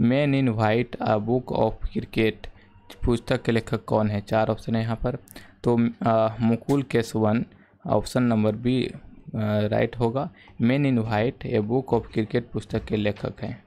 man in white a book of cricket पुस्तक के लेखक कौन है चार ऑप्शन है यहाँ पर तो Mukul Kesavan option number B right होगा man in white a book of cricket पुस्तक के लेखक हैं